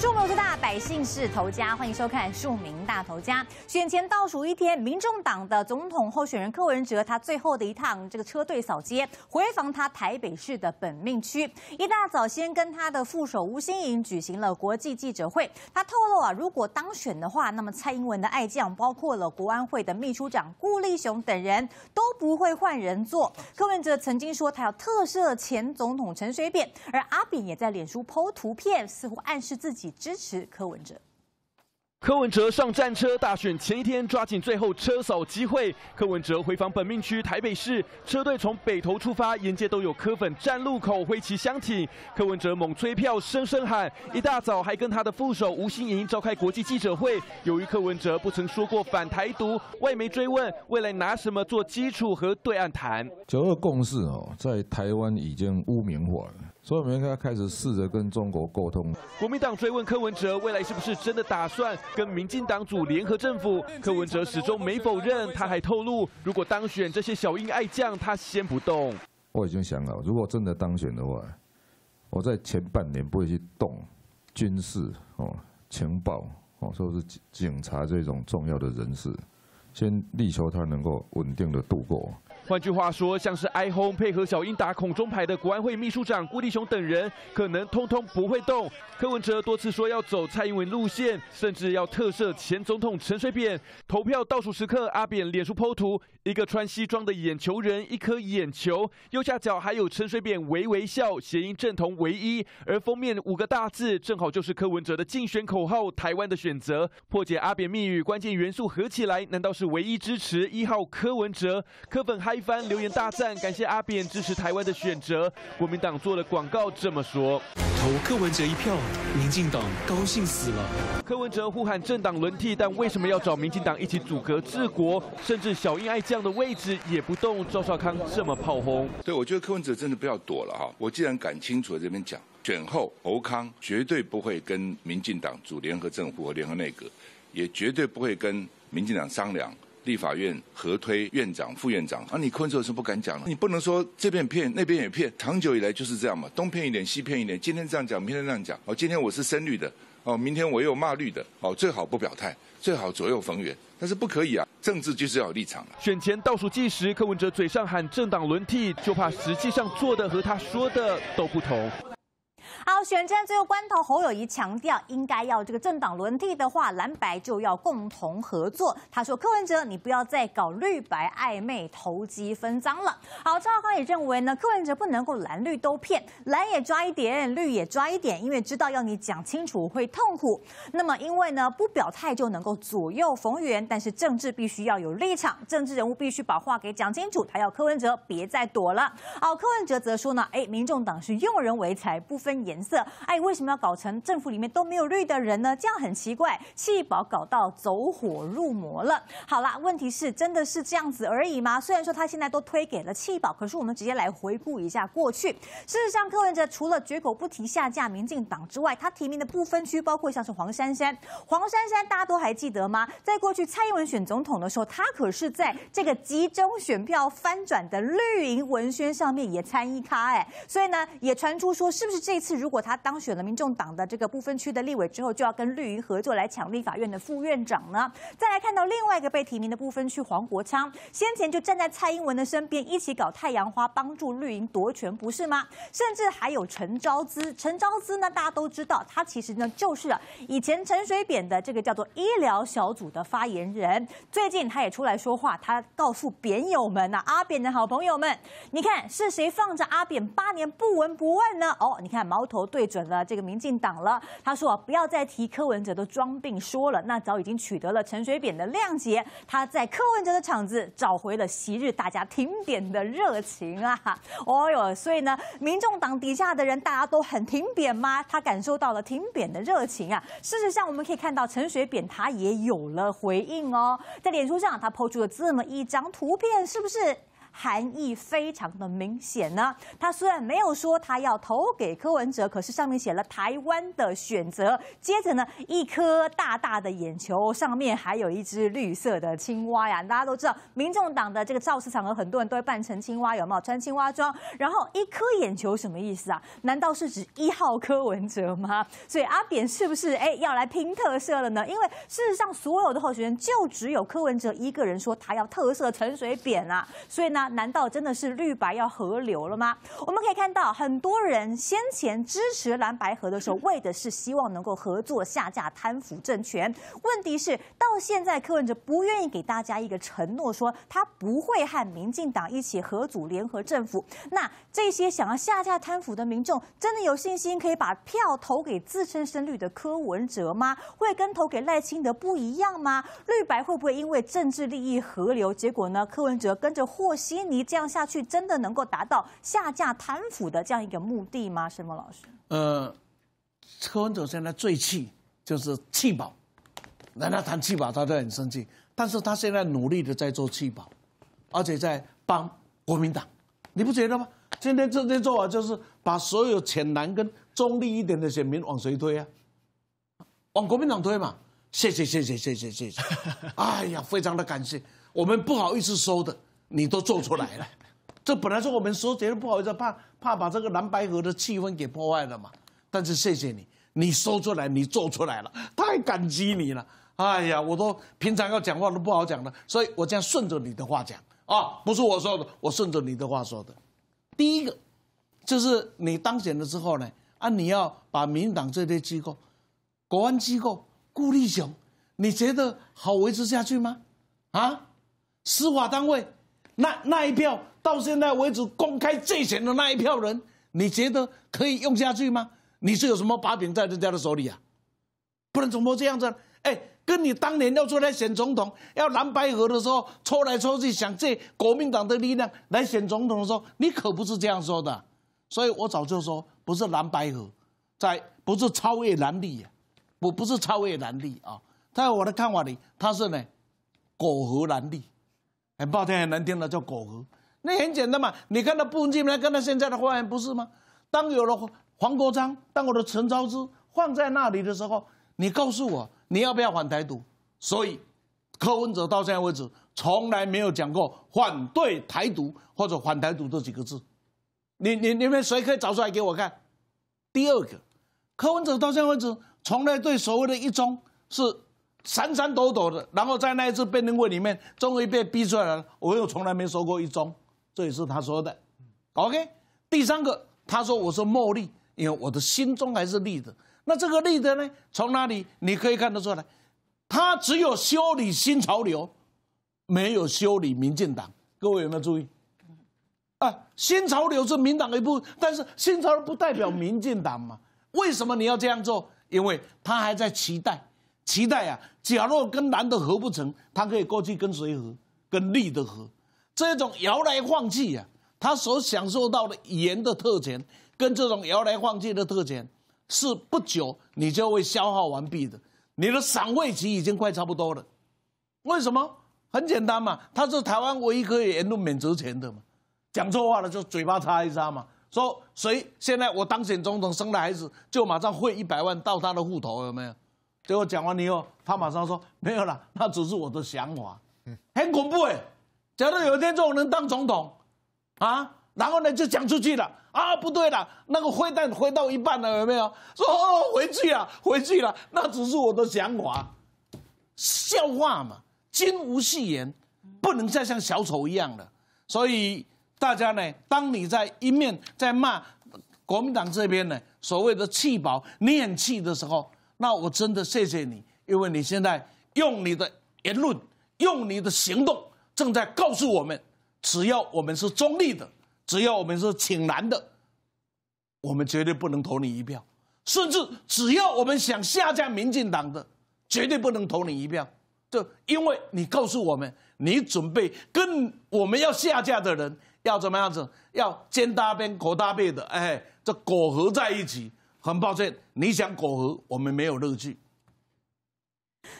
树民之大，百姓是头家，欢迎收看《庶民大头家》。选前倒数一天，民众党的总统候选人柯文哲他最后的一趟这个车队扫街，回访他台北市的本命区。一大早先跟他的副手吴新颖举行了国际记者会，他透露啊，如果当选的话，那么蔡英文的爱将，包括了国安会的秘书长顾立雄等人都不会换人做。柯文哲曾经说他要特赦前总统陈水扁，而阿扁也在脸书 PO 图片，似乎暗示自己。支持柯文哲。柯文哲上战车，大选前一天抓紧最后车手机会。柯文哲回访本命区台北市，车队从北投出发，沿街都有柯粉站路口挥旗相挺。柯文哲猛吹票，声声喊。一大早还跟他的副手吴欣颖召开国际记者会。由于柯文哲不曾说过反台独，外媒追问未来拿什么做基础和对岸谈。九二共识哦，在台湾已经污名化了。所以，我们该开始试着跟中国沟通。国民党追问柯文哲未来是不是真的打算跟民进党组联合政府？柯文哲始终没否认，他还透露，如果当选，这些小英爱将他先不动。我已经想好，如果真的当选的话，我在前半年不会去动军事哦、情报哦，说是警察这种重要的人士，先力求他能够稳定的度过。换句话说，像是 iHome 配合小英打孔中牌的国安会秘书长郭立雄等人，可能通通不会动。柯文哲多次说要走蔡英文路线，甚至要特赦前总统陈水扁。投票倒数时刻，阿扁脸书剖图，一个穿西装的眼球人，一颗眼球，右下角还有陈水扁微微笑，谐音正同唯一。而封面五个大字，正好就是柯文哲的竞选口号“台湾的选择”。破解阿扁密语关键元素合起来，难道是唯一支持一号柯文哲？柯粉嗨！一番留言大赞，感谢阿扁支持台湾的选择。国民党做了广告这么说，投柯文哲一票，民进党高兴死了。柯文哲呼喊政党轮替，但为什么要找民进党一起组阁治国？甚至小英爱将的位置也不动。赵少康这么炮轰，对我觉得柯文哲真的不要躲了哈。我既然敢清楚在这边讲，选后侯康绝对不会跟民进党组联合政府和联合内阁，也绝对不会跟民进党商量。立法院合推院长、副院长，啊，你柯州是不敢讲了。你不能说这边骗、那边也骗，长久以来就是这样嘛，东骗一点、西骗一点。今天这样讲，明天那样讲。哦，今天我是深绿的，哦，明天我又骂绿的。哦，最好不表态，最好左右逢源，但是不可以啊。政治就是要有立场。选前倒数计时，柯文哲嘴上喊政党轮替，就怕实际上做的和他说的都不同。好，选战最后关头，侯友谊强调，应该要这个政党轮替的话，蓝白就要共同合作。他说：“柯文哲，你不要再搞绿白暧昧、投机分赃了。”好，张兆康也认为呢，柯文哲不能够蓝绿都骗，蓝也抓一点，绿也抓一点，因为知道要你讲清楚会痛苦。那么，因为呢，不表态就能够左右逢源，但是政治必须要有立场，政治人物必须把话给讲清楚。他要柯文哲别再躲了。好，柯文哲则说呢：“哎，民众党是用人为才，不分。”颜色，哎，为什么要搞成政府里面都没有绿的人呢？这样很奇怪，气保搞到走火入魔了。好啦，问题是真的是这样子而已吗？虽然说他现在都推给了气保，可是我们直接来回顾一下过去。事实上，柯文哲除了绝口不提下架民进党之外，他提名的不分区包括像是黄珊珊。黄珊珊，大家都还记得吗？在过去蔡英文选总统的时候，他可是在这个集中选票翻转的绿营文宣上面也参一咖，哎，所以呢，也传出说是不是这次。如果他当选了民众党的这个不分区的立委之后，就要跟绿营合作来抢立法院的副院长呢？再来看到另外一个被提名的不分区黄国昌，先前就站在蔡英文的身边一起搞太阳花，帮助绿营夺权，不是吗？甚至还有陈昭资，陈昭资呢，大家都知道，他其实呢就是以前陈水扁的这个叫做医疗小组的发言人，最近他也出来说话，他告诉扁友们呐，阿扁的好朋友们，你看是谁放着阿扁八年不闻不问呢？哦，你看毛。矛头对准了这个民进党了。他说：“啊，不要再提柯文哲的装病，说了，那早已经取得了陈水扁的谅解。他在柯文哲的场子找回了昔日大家停扁的热情啊！哦哟，所以呢，民众党底下的人大家都很停扁吗？他感受到了停扁的热情啊！事实上，我们可以看到陈水扁他也有了回应哦，在脸书上他抛出了这么一张图片，是不是？”含义非常的明显呢。他虽然没有说他要投给柯文哲，可是上面写了台湾的选择。接着呢，一颗大大的眼球，上面还有一只绿色的青蛙呀。大家都知道，民众党的这个造势场合，很多人都会扮成青蛙，有没有穿青蛙装？然后一颗眼球什么意思啊？难道是指一号柯文哲吗？所以阿扁是不是哎要来拼特色了呢？因为事实上，所有的候选人就只有柯文哲一个人说他要特色陈水扁啊，所以呢。难道真的是绿白要合流了吗？我们可以看到，很多人先前支持蓝白合的时候，为的是希望能够合作下架贪腐政权。问题是，到现在柯文哲不愿意给大家一个承诺，说他不会和民进党一起合组联合政府。那这些想要下架贪腐的民众，真的有信心可以把票投给自称深绿的柯文哲吗？会跟投给赖清德不一样吗？绿白会不会因为政治利益合流，结果呢？柯文哲跟着悉。基尼这样下去，真的能够达到下架贪腐的这样一个目的吗？沈墨老师，呃，柯文哲现在最气就是气保，难道谈气保，他都很生气，但是他现在努力的在做气保，而且在帮国民党，你不觉得吗？今天这些做法就是把所有浅蓝跟中立一点的选民往谁推啊？往国民党推嘛？谢谢谢谢谢谢谢谢，哎呀，非常的感谢，我们不好意思收的。你都做出来了，这本来说我们说觉得不好意思，怕怕把这个蓝白河的气氛给破坏了嘛。但是谢谢你，你说出来，你做出来了，太感激你了。哎呀，我都平常要讲话都不好讲了，所以我这样顺着你的话讲啊，不是我说的，我顺着你的话说的。第一个就是你当选了之后呢，啊，你要把民党这些机构、国安机构、顾立雄，你觉得好维持下去吗？啊，司法单位？那那一票到现在为止公开借钱的那一票人，你觉得可以用下去吗？你是有什么把柄在人家的手里啊？不能怎么这样子？哎，跟你当年要出来选总统，要蓝白合的时候，抽来抽去想借国民党的力量来选总统的时候，你可不是这样说的。所以我早就说，不是蓝白合，在不是超越蓝绿，不不是超越蓝绿啊，在我的看法里，他是呢，苟和蓝绿。很抱听，很难听的叫“狗儿”，那很简单嘛。你看到不文基，来看到现在的花园不是吗？当有了黄国章，当我的陈昭之放在那里的时候，你告诉我，你要不要反台独？所以，柯文哲到现在为止从来没有讲过反对台独或者反台独这几个字。你、你、你们谁可以找出来给我看？第二个，柯文哲到现在为止，从来对所谓的一中是。闪闪躲躲的，然后在那一次辩论会里面，终于被逼出来了。我又从来没说过一中，这也是他说的。OK，第三个，他说我是茉莉，因为我的心中还是立的。那这个立的呢，从哪里你可以看得出来？他只有修理新潮流，没有修理民进党。各位有没有注意？啊，新潮流是民党的一部分，但是新潮流不代表民进党嘛？为什么你要这样做？因为他还在期待。期待啊！假若跟男的合不成，他可以过去跟谁合？跟绿的合。这种摇来晃去啊，他所享受到的盐的特权，跟这种摇来晃去的特权，是不久你就会消耗完毕的。你的赏味期已经快差不多了。为什么？很简单嘛，他是台湾唯一可以言论免责权的嘛。讲错话了就嘴巴擦一擦嘛。说谁现在我当选总统，生的孩子就马上汇一百万到他的户头，有没有？结果讲完以后，他马上说：“没有了，那只是我的想法。”很恐怖哎！假如有一天这种人当总统，啊，然后呢就讲出去了啊，不对了，那个坏蛋坏到一半了，有没有？说哦，回去了，回去了，那只是我的想法。笑话嘛，金无戏言，不能再像小丑一样了。所以大家呢，当你在一面在骂国民党这边呢所谓的气你念气的时候，那我真的谢谢你，因为你现在用你的言论、用你的行动，正在告诉我们：只要我们是中立的，只要我们是挺蓝的，我们绝对不能投你一票。甚至只要我们想下架民进党的，绝对不能投你一票。就因为你告诉我们，你准备跟我们要下架的人要怎么样子？要肩搭边，口搭背的，哎，这苟合在一起。很抱歉，你想苟合，我们没有乐趣。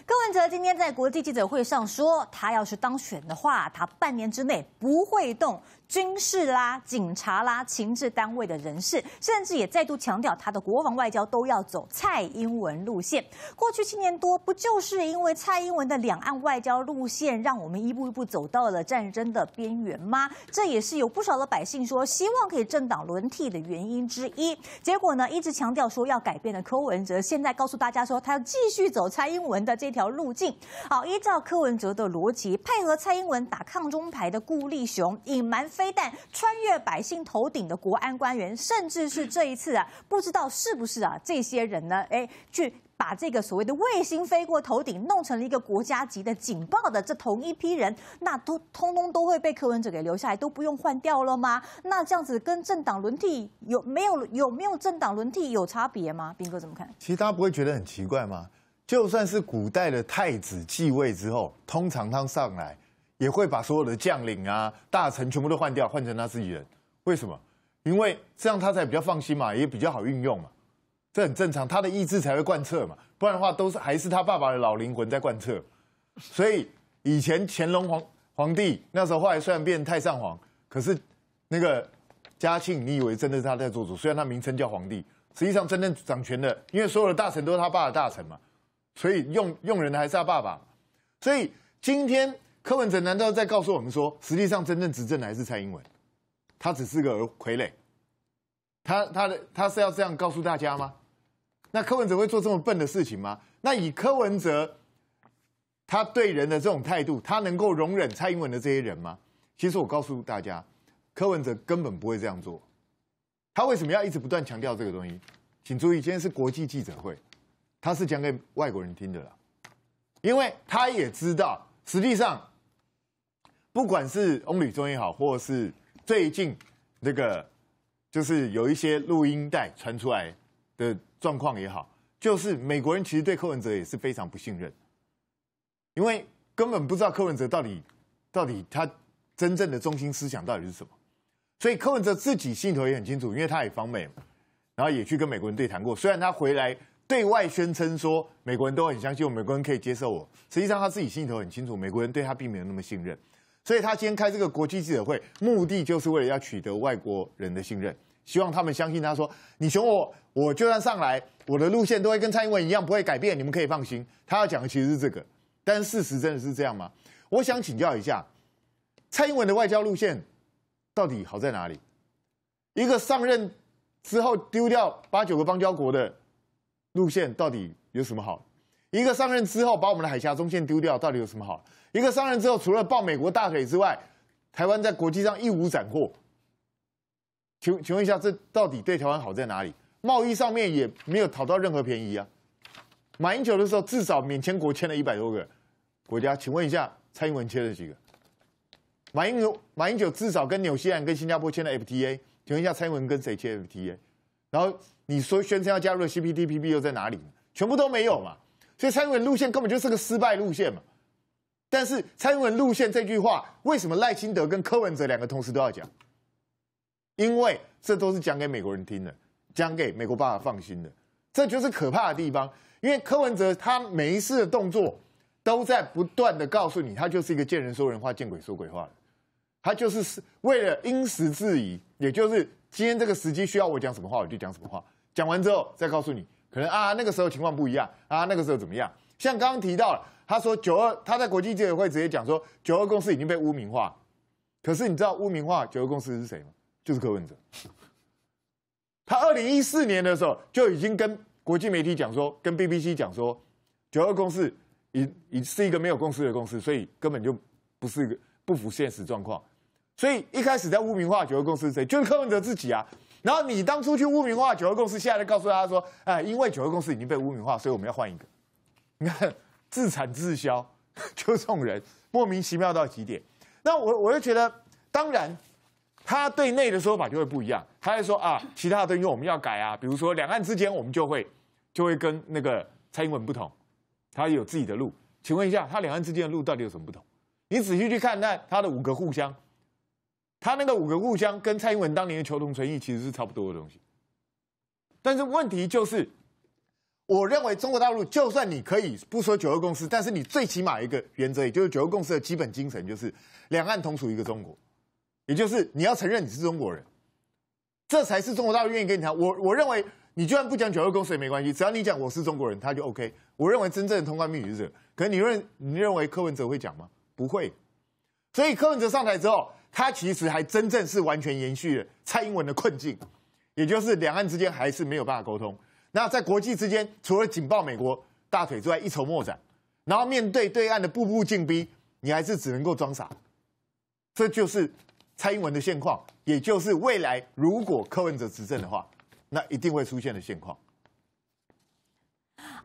柯文哲今天在国际记者会上说，他要是当选的话，他半年之内不会动军事啦、警察啦、情治单位的人士，甚至也再度强调他的国防外交都要走蔡英文路线。过去七年多，不就是因为蔡英文的两岸外交路线，让我们一步一步走到了战争的边缘吗？这也是有不少的百姓说希望可以政党轮替的原因之一。结果呢，一直强调说要改变的柯文哲，现在告诉大家说，他要继续走蔡英文。的这条路径，好，依照柯文哲的逻辑，配合蔡英文打抗中牌的顾立雄，隐瞒飞弹穿越百姓头顶的国安官员，甚至是这一次啊，不知道是不是啊，这些人呢，哎，去把这个所谓的卫星飞过头顶，弄成了一个国家级的警报的，这同一批人，那都通通都会被柯文哲给留下来，都不用换掉了吗？那这样子跟政党轮替有没有有没有政党轮替有差别吗？兵哥怎么看？其实大家不会觉得很奇怪吗？就算是古代的太子继位之后，通常他上来也会把所有的将领啊、大臣全部都换掉，换成他自己人。为什么？因为这样他才比较放心嘛，也比较好运用嘛。这很正常，他的意志才会贯彻嘛。不然的话，都是还是他爸爸的老灵魂在贯彻。所以以前乾隆皇皇帝那时候，后来虽然变太上皇，可是那个嘉庆，你以为真的是他在做主？虽然他名称叫皇帝，实际上真正掌权的，因为所有的大臣都是他爸的大臣嘛。所以用用人的还是他爸爸，所以今天柯文哲难道在告诉我们说，实际上真正执政的还是蔡英文，他只是个傀儡，他他的他是要这样告诉大家吗？那柯文哲会做这么笨的事情吗？那以柯文哲他对人的这种态度，他能够容忍蔡英文的这些人吗？其实我告诉大家，柯文哲根本不会这样做，他为什么要一直不断强调这个东西？请注意，今天是国际记者会。他是讲给外国人听的啦，因为他也知道，实际上，不管是翁宇中也好，或者是最近那个就是有一些录音带传出来的状况也好，就是美国人其实对柯文哲也是非常不信任，因为根本不知道柯文哲到底到底他真正的中心思想到底是什么，所以柯文哲自己心头也很清楚，因为他也访美，然后也去跟美国人对谈过，虽然他回来。对外宣称说，美国人都很相信我，美国人可以接受我。实际上他自己心里头很清楚，美国人对他并没有那么信任。所以他今天开这个国际记者会，目的就是为了要取得外国人的信任，希望他们相信他说：“你选我，我就算上来，我的路线都会跟蔡英文一样，不会改变。”你们可以放心。他要讲的其实是这个，但事实真的是这样吗？我想请教一下，蔡英文的外交路线到底好在哪里？一个上任之后丢掉八九个邦交国的。路线到底有什么好？一个上任之后把我们的海峡中线丢掉，到底有什么好？一个上任之后除了抱美国大腿之外，台湾在国际上一无斩获。请请问一下，这到底对台湾好在哪里？贸易上面也没有讨到任何便宜啊。马英九的时候至少免签国签了一百多个国家，请问一下蔡英文签了几个？马英九马英九至少跟纽西兰、跟新加坡签了 FTA，请问一下蔡英文跟谁签 FTA？然后你说宣称要加入的 CPTPP 又在哪里呢？全部都没有嘛，所以蔡英文路线根本就是个失败路线嘛。但是蔡英文路线这句话，为什么赖清德跟柯文哲两个同时都要讲？因为这都是讲给美国人听的，讲给美国爸爸放心的。这就是可怕的地方，因为柯文哲他每一次的动作都在不断的告诉你，他就是一个见人说人话、见鬼说鬼话的，他就是为了因时制宜，也就是。今天这个时机需要我讲什么话，我就讲什么话。讲完之后再告诉你，可能啊那个时候情况不一样啊那个时候怎么样？像刚刚提到了，他说九二他在国际记者会直接讲说九二公司已经被污名化，可是你知道污名化九二公司是谁吗？就是柯文哲。他二零一四年的时候就已经跟国际媒体讲说，跟 BBC 讲说九二公司已已是一个没有公司的公司，所以根本就不是一个不符现实状况。所以一开始在污名化九共公司，谁就是柯文哲自己啊。然后你当初去污名化九二公司，现在告诉大家说，哎，因为九二公司已经被污名化，所以我们要换一个。你看自产自销，就这种人莫名其妙到极点。那我我就觉得，当然他对内的说法就会不一样，他会说啊，其他的因为我们要改啊，比如说两岸之间，我们就会就会跟那个蔡英文不同，他有自己的路。请问一下，他两岸之间的路到底有什么不同？你仔细去看那他的五个互相。他那个五个故乡跟蔡英文当年的求同存异其实是差不多的东西，但是问题就是，我认为中国大陆就算你可以不说九二共识，但是你最起码一个原则，也就是九二共识的基本精神，就是两岸同属一个中国，也就是你要承认你是中国人，这才是中国大陆愿意跟你谈。我我认为你就算不讲九二共识也没关系，只要你讲我是中国人，他就 OK。我认为真正的通关密语是，可你认你认为柯文哲会讲吗？不会。所以柯文哲上台之后。他其实还真正是完全延续了蔡英文的困境，也就是两岸之间还是没有办法沟通。那在国际之间，除了紧抱美国大腿之外，一筹莫展。然后面对对岸的步步进逼，你还是只能够装傻。这就是蔡英文的现况，也就是未来如果柯文哲执政的话，那一定会出现的现况。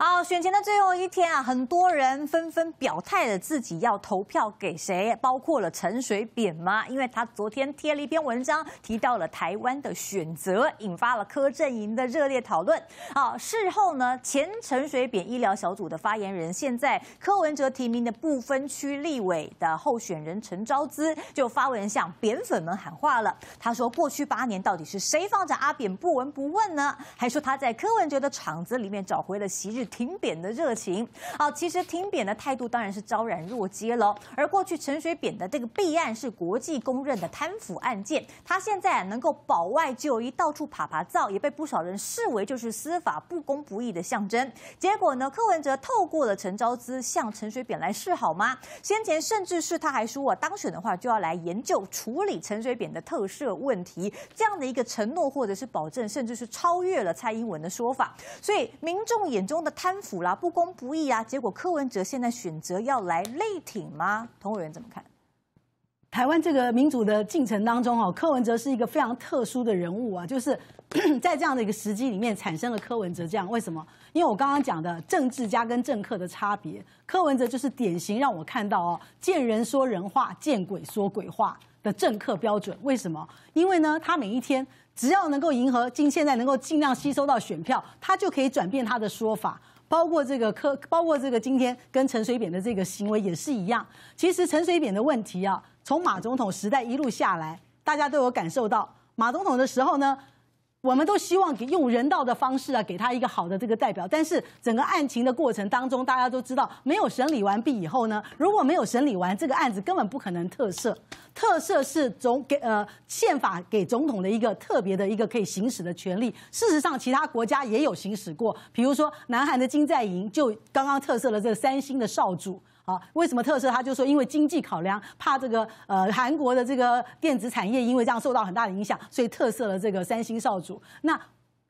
好，选前的最后一天啊，很多人纷纷表态了自己要投票给谁，包括了陈水扁吗？因为他昨天贴了一篇文章，提到了台湾的选择，引发了柯阵营的热烈讨论。好，事后呢，前陈水扁医疗小组的发言人，现在柯文哲提名的不分区立委的候选人陈昭资就发文向扁粉们喊话了。他说，过去八年到底是谁放着阿扁不闻不问呢？还说他在柯文哲的场子里面找回了昔日。停扁的热情啊，其实停扁的态度当然是昭然若揭了。而过去陈水扁的这个弊案是国际公认的贪腐案件，他现在能够保外就医，到处爬爬灶，也被不少人视为就是司法不公不义的象征。结果呢，柯文哲透过了陈昭资向陈水扁来示好吗？先前甚至是他还说啊，当选的话就要来研究处理陈水扁的特赦问题，这样的一个承诺或者是保证，甚至是超越了蔡英文的说法。所以民众眼中的。贪腐啦，不公不义啊！结果柯文哲现在选择要来力挺吗？同委员怎么看？台湾这个民主的进程当中，哈，柯文哲是一个非常特殊的人物啊，就是 在这样的一个时机里面产生了柯文哲这样。为什么？因为我刚刚讲的政治家跟政客的差别，柯文哲就是典型让我看到哦，见人说人话，见鬼说鬼话的政客标准。为什么？因为呢，他每一天。只要能够迎合，今现在能够尽量吸收到选票，他就可以转变他的说法，包括这个科，包括这个今天跟陈水扁的这个行为也是一样。其实陈水扁的问题啊，从马总统时代一路下来，大家都有感受到。马总统的时候呢？我们都希望用人道的方式啊，给他一个好的这个代表。但是整个案情的过程当中，大家都知道，没有审理完毕以后呢，如果没有审理完，这个案子根本不可能特赦。特赦是总给呃宪法给总统的一个特别的一个可以行使的权利。事实上，其他国家也有行使过，比如说南韩的金在寅就刚刚特赦了这个三星的少主。好，为什么特赦？他就说，因为经济考量，怕这个呃韩国的这个电子产业因为这样受到很大的影响，所以特赦了这个三星少主。那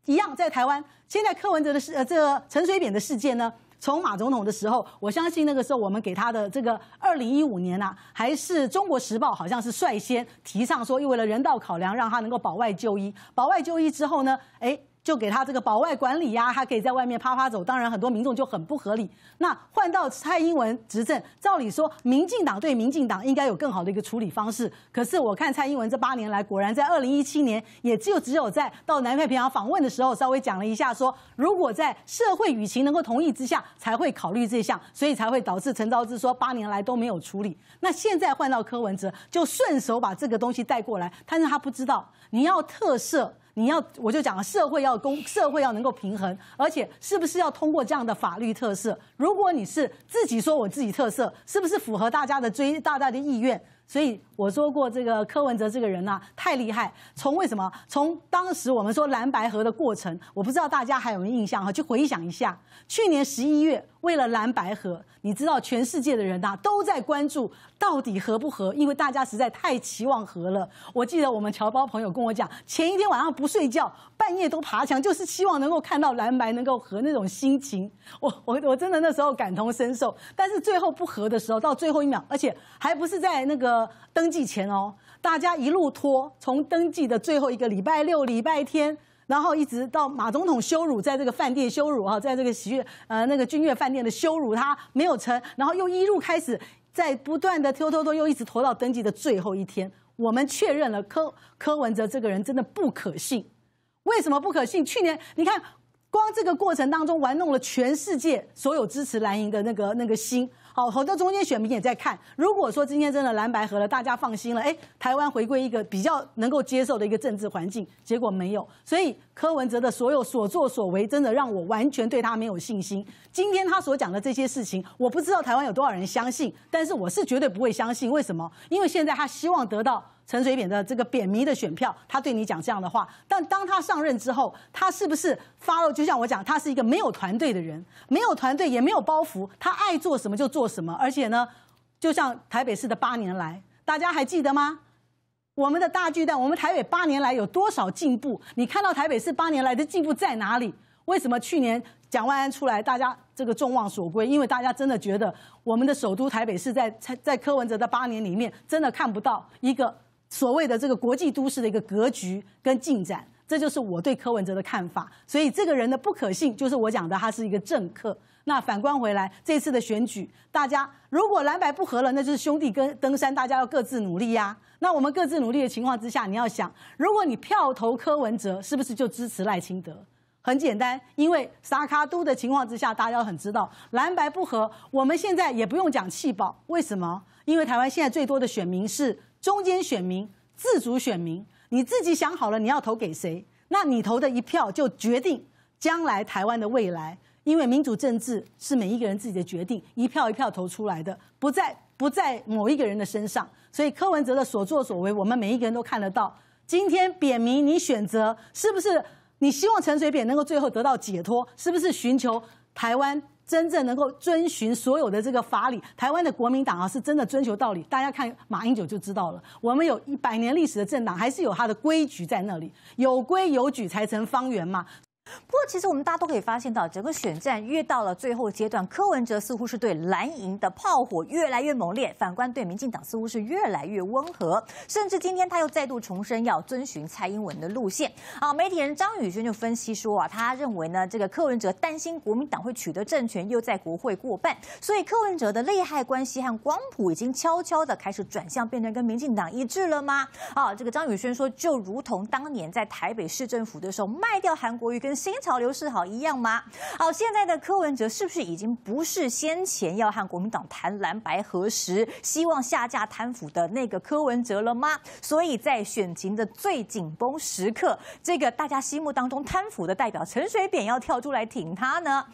一样在台湾，现在柯文哲的事呃，这陈水扁的事件呢，从马总统的时候，我相信那个时候我们给他的这个二零一五年呐，还是中国时报好像是率先提倡说，因为了人道考量，让他能够保外就医。保外就医之后呢，哎。就给他这个保外管理呀，他可以在外面啪啪走。当然，很多民众就很不合理。那换到蔡英文执政，照理说，民进党对民进党应该有更好的一个处理方式。可是，我看蔡英文这八年来，果然在二零一七年，也就只有在到南太平洋访问的时候，稍微讲了一下，说如果在社会舆情能够同意之下，才会考虑这项，所以才会导致陈昭之说八年来都没有处理。那现在换到柯文哲，就顺手把这个东西带过来，但是他不知道你要特赦。你要，我就讲了，社会要公，社会要能够平衡，而且是不是要通过这样的法律特色？如果你是自己说我自己特色，是不是符合大家的追大家的意愿？所以我说过，这个柯文哲这个人呢，太厉害。从为什么？从当时我们说蓝白合的过程，我不知道大家还有没有印象哈？就回想一下，去年十一月，为了蓝白合，你知道全世界的人呐都在关注到底合不合，因为大家实在太期望合了。我记得我们侨胞朋友跟我讲，前一天晚上不睡觉，半夜都爬墙，就是希望能够看到蓝白能够合那种心情。我我我真的那时候感同身受。但是最后不合的时候，到最后一秒，而且还不是在那个。登记前哦，大家一路拖，从登记的最后一个礼拜六、礼拜天，然后一直到马总统羞辱，在这个饭店羞辱哈，在这个喜悦呃那个君悦饭店的羞辱，他没有成，然后又一路开始在不断的拖拖拖，又一直拖到登记的最后一天，我们确认了柯柯文哲这个人真的不可信，为什么不可信？去年你看。光这个过程当中玩弄了全世界所有支持蓝营的那个那个心，好，好多中间选民也在看。如果说今天真的蓝白合了，大家放心了，哎，台湾回归一个比较能够接受的一个政治环境，结果没有。所以柯文哲的所有所作所为，真的让我完全对他没有信心。今天他所讲的这些事情，我不知道台湾有多少人相信，但是我是绝对不会相信。为什么？因为现在他希望得到。陈水扁的这个扁迷的选票，他对你讲这样的话。但当他上任之后，他是不是 follow？就像我讲，他是一个没有团队的人，没有团队也没有包袱，他爱做什么就做什么。而且呢，就像台北市的八年来，大家还记得吗？我们的大巨蛋，我们台北八年来有多少进步？你看到台北市八年来的进步在哪里？为什么去年蒋万安出来，大家这个众望所归？因为大家真的觉得我们的首都台北市在在在柯文哲的八年里面，真的看不到一个。所谓的这个国际都市的一个格局跟进展，这就是我对柯文哲的看法。所以这个人的不可信，就是我讲的他是一个政客。那反观回来，这次的选举，大家如果蓝白不合了，那就是兄弟跟登山，大家要各自努力呀。那我们各自努力的情况之下，你要想，如果你票投柯文哲，是不是就支持赖清德？很简单，因为沙卡都的情况之下，大家很知道蓝白不合，我们现在也不用讲气保，为什么？因为台湾现在最多的选民是。中间选民、自主选民，你自己想好了你要投给谁？那你投的一票就决定将来台湾的未来，因为民主政治是每一个人自己的决定，一票一票投出来的，不在不在某一个人的身上。所以柯文哲的所作所为，我们每一个人都看得到。今天扁民，你选择是不是你希望陈水扁能够最后得到解脱？是不是寻求台湾？真正能够遵循所有的这个法理，台湾的国民党啊，是真的追求道理。大家看马英九就知道了。我们有一百年历史的政党，还是有它的规矩在那里。有规有矩才成方圆嘛。不过，其实我们大家都可以发现到，整个选战越到了最后阶段，柯文哲似乎是对蓝营的炮火越来越猛烈，反观对民进党似乎是越来越温和。甚至今天他又再度重申要遵循蔡英文的路线。啊，媒体人张宇轩就分析说啊，他认为呢，这个柯文哲担心国民党会取得政权又在国会过半，所以柯文哲的利害关系和光谱已经悄悄的开始转向，变成跟民进党一致了吗？啊，这个张宇轩说，就如同当年在台北市政府的时候卖掉韩国瑜跟。新潮流是好一样吗？好，现在的柯文哲是不是已经不是先前要和国民党谈蓝白核时，希望下架贪腐的那个柯文哲了吗？所以在选情的最紧绷时刻，这个大家心目当中贪腐的代表陈水扁要跳出来挺他呢？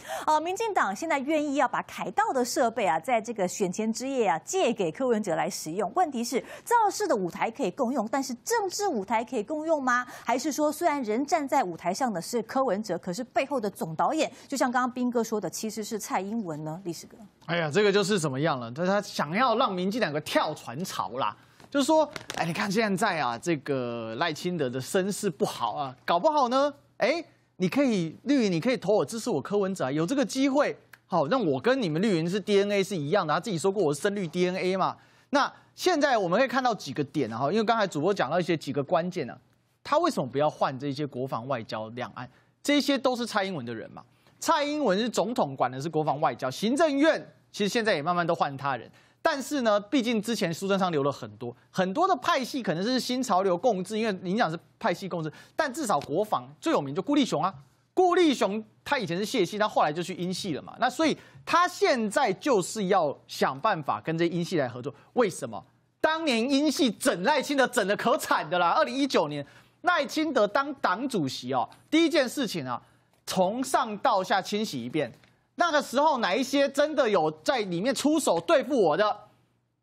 民进党现在愿意要把凯道的设备啊，在这个选前之夜啊借给柯文哲来使用。问题是，造势的舞台可以共用，但是政治舞台可以共用吗？还是说，虽然人站在舞台上的是柯文？文哲，可是背后的总导演，就像刚刚斌哥说的，其实是蔡英文呢，历史哥。哎呀，这个就是怎么样了？他他想要让民进两个跳船潮啦，就是说，哎，你看现在啊，这个赖清德的身世不好啊，搞不好呢，哎，你可以绿，你可以投我，支持我柯文哲，啊，有这个机会，好，那我跟你们绿云是 DNA 是一样的，他自己说过我是深绿 DNA 嘛。那现在我们可以看到几个点啊，因为刚才主播讲到一些几个关键啊，他为什么不要换这些国防外交两岸？这些都是蔡英文的人嘛？蔡英文是总统，管的是国防外交。行政院其实现在也慢慢都换他人，但是呢，毕竟之前苏贞昌留了很多很多的派系，可能是新潮流共治，因为您讲是派系共治，但至少国防最有名就顾立雄啊。顾立雄他以前是谢系，他后来就去英系了嘛。那所以他现在就是要想办法跟这英系来合作。为什么？当年英系整赖清德整的可惨的啦，二零一九年。赖清德当党主席哦，第一件事情啊，从上到下清洗一遍。那个时候哪一些真的有在里面出手对付我的？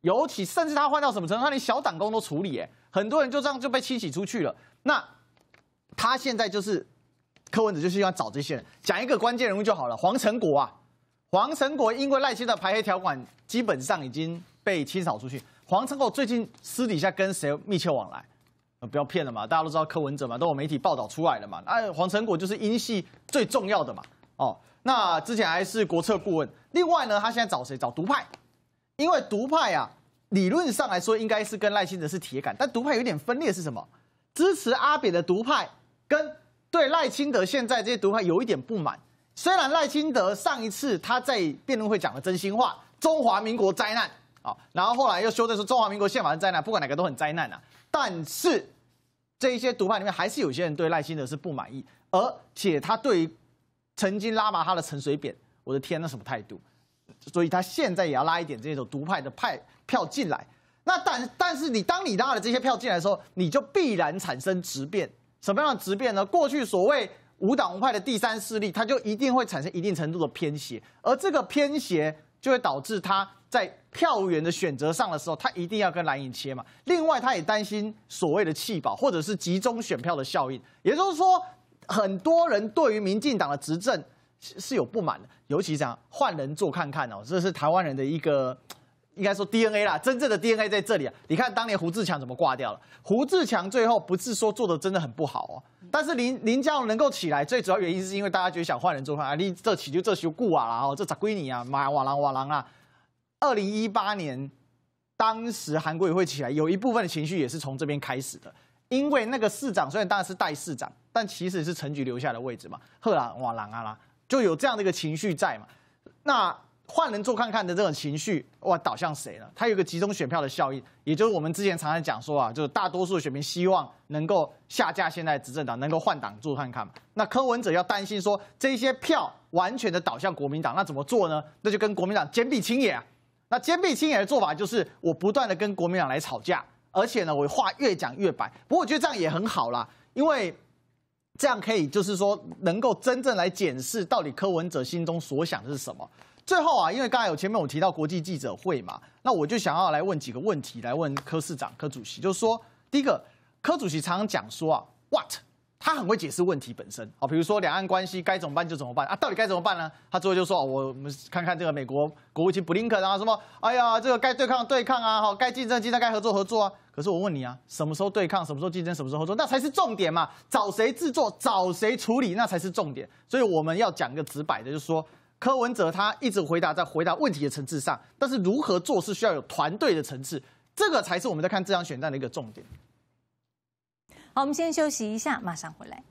尤其甚至他换到什么程度，他连小党工都处理，哎，很多人就这样就被清洗出去了。那他现在就是柯文哲，就是要找这些人，讲一个关键人物就好了。黄成国啊，黄成国因为赖清德排黑条款，基本上已经被清扫出去。黄成国最近私底下跟谁密切往来？不要骗了嘛，大家都知道柯文哲嘛，都有媒体报道出来的嘛。那黄成果就是英系最重要的嘛。哦，那之前还是国策顾问。另外呢，他现在找谁？找独派，因为独派啊，理论上来说应该是跟赖清德是铁杆，但独派有点分裂是什么？支持阿扁的独派跟对赖清德现在这些独派有一点不满。虽然赖清德上一次他在辩论会讲了真心话，中华民国灾难啊，然后后来又修正说中华民国宪法的灾难，不管哪个都很灾难呐。但是，这一些独派里面还是有些人对赖清德是不满意，而且他对于曾经拉麻他的陈水扁，我的天，那什么态度？所以，他现在也要拉一点这种独派的派票进来。那但但是，你当你拉了这些票进来的时候，你就必然产生质变。什么样的质变呢？过去所谓无党无派的第三势力，他就一定会产生一定程度的偏斜，而这个偏斜就会导致他。在票源的选择上的时候，他一定要跟蓝营切嘛。另外，他也担心所谓的弃保或者是集中选票的效应，也就是说，很多人对于民进党的执政是有不满的。尤其这样换人做看看哦，这是台湾人的一个应该说 DNA 啦，真正的 DNA 在这里啊。你看当年胡志强怎么挂掉了？胡志强最后不是说做的真的很不好哦，但是林林佳龙能够起来，最主要原因是因为大家觉得想换人做，看啊，你这起就这修固啊啦，哦这咋归你啊？妈瓦浪瓦浪啊！二零一八年，当时韩国也会起来，有一部分的情绪也是从这边开始的，因为那个市长虽然当然是代市长，但其实是陈局留下的位置嘛。贺兰哇兰啊啦，就有这样的一个情绪在嘛。那换人做看看的这种情绪哇，导向谁了？他有个集中选票的效应，也就是我们之前常常讲说啊，就是大多数选民希望能够下架现在执政党，能够换党做看看嘛。那柯文哲要担心说这些票完全的导向国民党，那怎么做呢？那就跟国民党肩并肩也。那坚壁清野的做法就是我不断的跟国民党来吵架，而且呢，我话越讲越白。不过我觉得这样也很好啦，因为这样可以就是说能够真正来检视到底柯文哲心中所想的是什么。最后啊，因为刚才有前面我提到国际记者会嘛，那我就想要来问几个问题，来问柯市长、柯主席，就是说，第一个，柯主席常常讲说啊，what？他很会解释问题本身，好，比如说两岸关系该怎么办就怎么办啊？到底该怎么办呢？他最后就说：我们看看这个美国国务卿布林肯啊，什么？哎呀，这个该对抗对抗啊，好，该竞争竞争，该合作合作啊。可是我问你啊，什么时候对抗？什么时候竞争？什么时候合作？那才是重点嘛！找谁制作？找谁处理？那才是重点。所以我们要讲一个直白的，就是说柯文哲他一直回答在回答问题的层次上，但是如何做是需要有团队的层次，这个才是我们在看这场选战的一个重点。好，我们先休息一下，马上回来。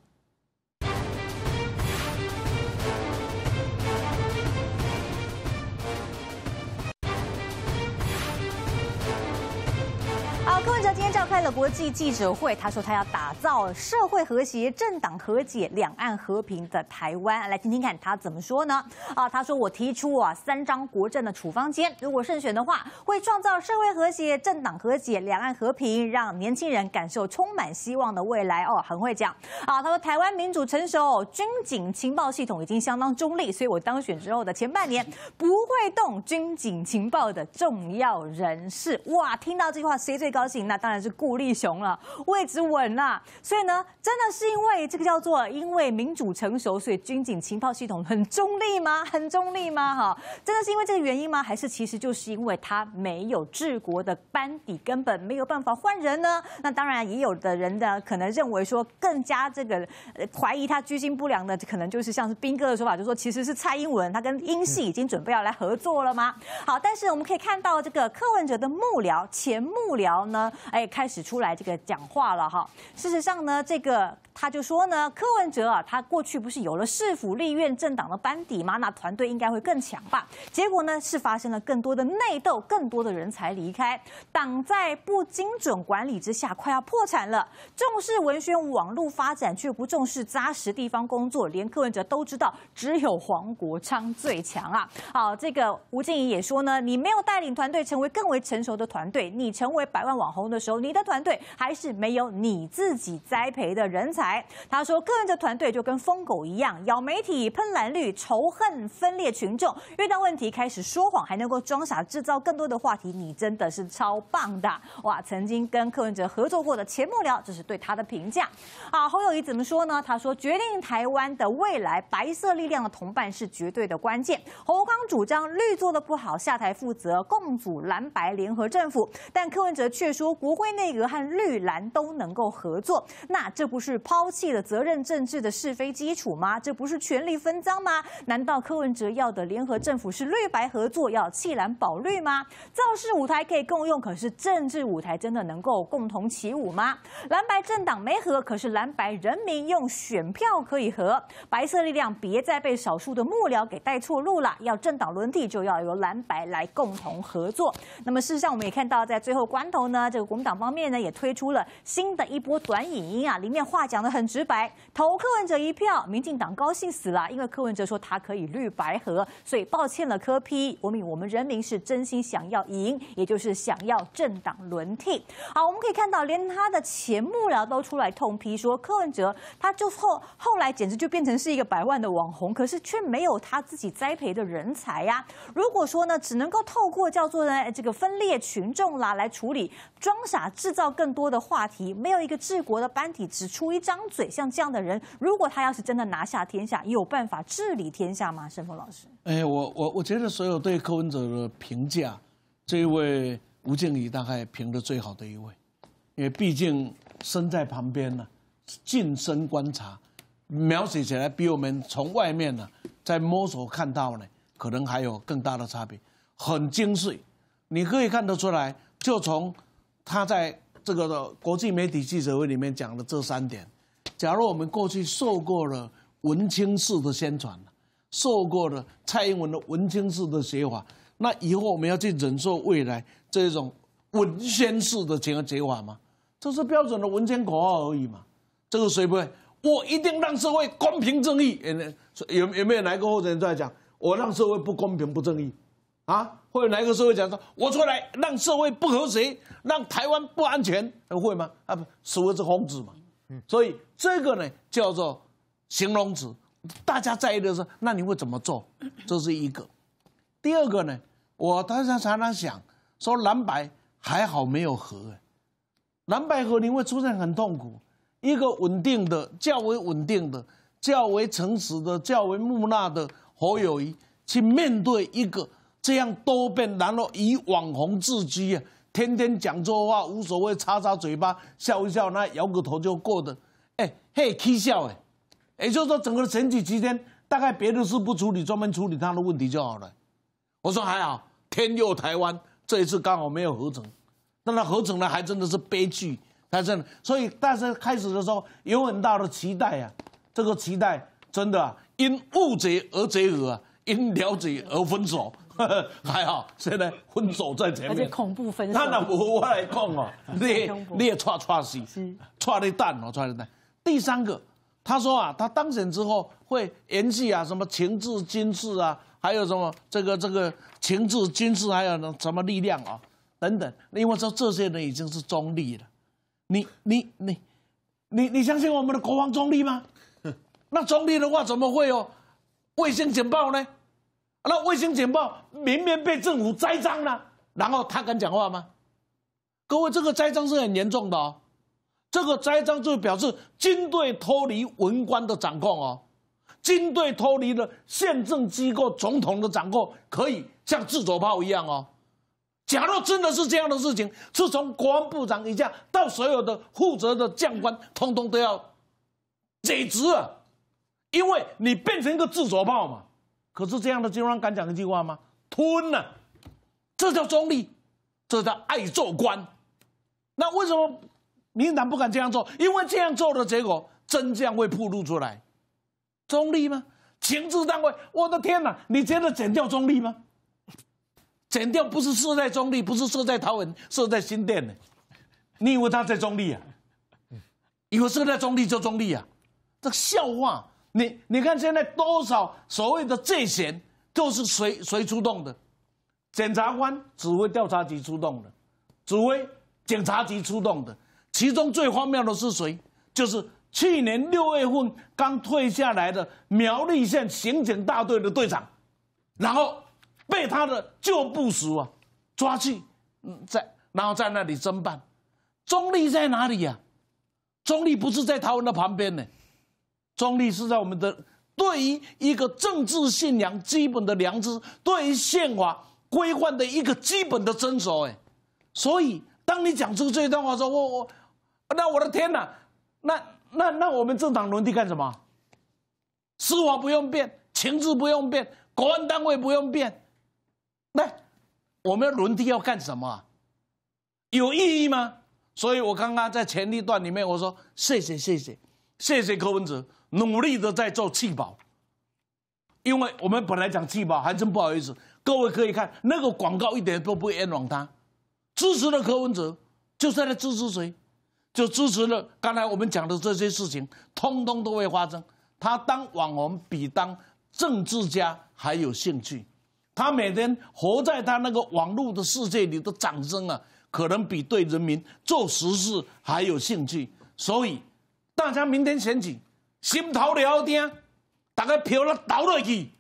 柯文哲今天召开了国际记者会，他说他要打造社会和谐、政党和解、两岸和平的台湾，来听听看他怎么说呢？啊，他说我提出啊三张国政的处方笺，如果胜选的话，会创造社会和谐、政党和解、两岸和平，让年轻人感受充满希望的未来。哦，很会讲啊！他说台湾民主成熟，军警情报系统已经相当中立，所以我当选之后的前半年不会动军警情报的重要人士。哇，听到这句话谁最高兴？那当然是顾立雄了，位置稳了。所以呢，真的是因为这个叫做因为民主成熟，所以军警情报系统很中立吗？很中立吗？哈，真的是因为这个原因吗？还是其实就是因为他没有治国的班底，根本没有办法换人呢？那当然也有的人呢，可能认为说更加这个怀疑他居心不良的，可能就是像是斌哥的说法，就说其实是蔡英文他跟英系已经准备要来合作了吗？好，但是我们可以看到这个柯文哲的幕僚前幕僚呢。哎，开始出来这个讲话了哈。事实上呢，这个他就说呢，柯文哲啊，他过去不是有了市府立院政党的班底吗？那团队应该会更强吧？结果呢，是发生了更多的内斗，更多的人才离开，党在不精准管理之下快要破产了。重视文宣网路发展，却不重视扎实地方工作，连柯文哲都知道，只有黄国昌最强啊。好，这个吴静怡也说呢，你没有带领团队成为更为成熟的团队，你成为百万网。网红的时候，你的团队还是没有你自己栽培的人才。他说：“柯文哲团队就跟疯狗一样，咬媒体、喷蓝绿、仇恨分裂群众，遇到问题开始说谎，还能够装傻制造更多的话题。你真的是超棒的！哇，曾经跟柯文哲合作过的钱穆聊，这是对他的评价。啊，侯友谊怎么说呢？他说：决定台湾的未来，白色力量的同伴是绝对的关键。侯康主张绿做的不好，下台负责共组蓝白联合政府，但柯文哲却。”说国会内阁和绿蓝都能够合作，那这不是抛弃了责任政治的是非基础吗？这不是权力分赃吗？难道柯文哲要的联合政府是绿白合作，要弃蓝保绿吗？造势舞台可以共用，可是政治舞台真的能够共同起舞吗？蓝白政党没和，可是蓝白人民用选票可以和。白色力量别再被少数的幕僚给带错路了。要政党轮替，就要由蓝白来共同合作。那么事实上，我们也看到在最后关头呢。这个国民党方面呢，也推出了新的一波短影音啊，里面话讲的很直白，投柯文哲一票，民进党高兴死了，因为柯文哲说他可以绿白合，所以抱歉了柯批，我们我们人民是真心想要赢，也就是想要政党轮替。好，我们可以看到，连他的前幕僚都出来痛批说，柯文哲他就后后来简直就变成是一个百万的网红，可是却没有他自己栽培的人才呀。如果说呢，只能够透过叫做呢这个分裂群众啦来处理。装傻制造更多的话题，没有一个治国的班底，只出一张嘴，像这样的人，如果他要是真的拿下天下，有办法治理天下吗？沈峰老师，哎，我我我觉得所有对柯文哲的评价，这一位吴敬怡大概评的最好的一位，因为毕竟身在旁边呢，近身观察，描写起来比我们从外面呢在摸索看到呢，可能还有更大的差别，很精髓，你可以看得出来，就从。他在这个的国际媒体记者会里面讲了这三点。假如我们过去受过了文青式的宣传，受过了蔡英文的文青式的写法，那以后我们要去忍受未来这种文宣式的怎样写法吗？这是标准的文宣口号而已嘛。这个谁不会？我一定让社会公平正义。有有没有来过或者在讲？我让社会不公平不正义。啊，会有哪个社会讲说，我出来让社会不和谐，让台湾不安全，会吗？啊，不，所谓是疯子嘛。所以这个呢叫做形容词，大家在意的是，那你会怎么做？这是一个。第二个呢，我常常常常想说，蓝白还好没有和、哎，蓝白和你会出现很痛苦，一个稳定的、较为稳定的、较为诚实的、较为木讷的侯友谊去面对一个。这样多变，然后以网红自居啊，天天讲错话无所谓，擦擦嘴巴笑一笑，那摇个头就过的，哎嘿，取笑哎，也就是说整个选举期间，大概别的事不处理，专门处理他的问题就好了。我说还好，天佑台湾，这一次刚好没有合成，那他合成了还真的是悲剧，太真。所以但是开始的时候有很大的期待啊，这个期待真的因误解而结啊，因了解而分手。还好，现在分手在前面。而且恐怖分手。那那不我来讲哦，你裂叉叉死，叉你蛋哦，叉你蛋。第三个，他说啊，他当选之后会延续啊，什么情治军事啊，还有什么这个这个情治军事，还有什么力量啊等等。因为说这些人已经是中立了，你你你，你你相信我们的国王中立吗？那中立的话，怎么会有卫星警报呢？那卫星简报明明被政府栽赃了，然后他敢讲话吗？各位，这个栽赃是很严重的哦。这个栽赃就表示军队脱离文官的掌控哦，军队脱离了宪政机构、总统的掌控，可以像自走炮一样哦。假若真的是这样的事情，是从国防部长以下到所有的负责的将官，通通都要解职啊，因为你变成一个自走炮嘛。可是这样的军官敢讲一句话吗？吞了，这叫中立，这叫爱做官。那为什么民进党不敢这样做？因为这样做的结果，真相会暴露出来。中立吗？情治单位，我的天哪！你觉得剪掉中立吗？剪掉不是设在中立，不是设在桃园，设在新店呢？你以为他在中立啊？以为设在中立就中立啊？这笑话。你你看，现在多少所谓的罪嫌都是谁谁出动的？检察官指挥调查局出动的，指挥警察局出动的。其中最荒谬的是谁？就是去年六月份刚退下来的苗栗县刑警大队的队长，然后被他的旧部属啊抓去，嗯，在然后在那里侦办。中立在哪里呀？中立不是在台湾的旁边呢？中立是在我们的对于一个政治信仰基本的良知，对于宪法规范的一个基本的遵守。哎，所以当你讲出这一段话，说我我，那我的天哪，那那那我们政党轮替干什么？司法不用变，情治不用变，国安单位不用变，那我们轮替要干什么？有意义吗？所以我刚刚在前一段里面我说谢谢谢谢谢谢柯文哲。努力的在做气保，因为我们本来讲气保，还真不好意思。各位可以看那个广告，一点都不冤枉他。支持了柯文哲，就是在支持谁？就支持了刚才我们讲的这些事情，通通都会发生。他当网红比当政治家还有兴趣，他每天活在他那个网络的世界里的掌声啊，可能比对人民做实事还有兴趣。所以，大家明天选举。心头了听，大家票都投落去。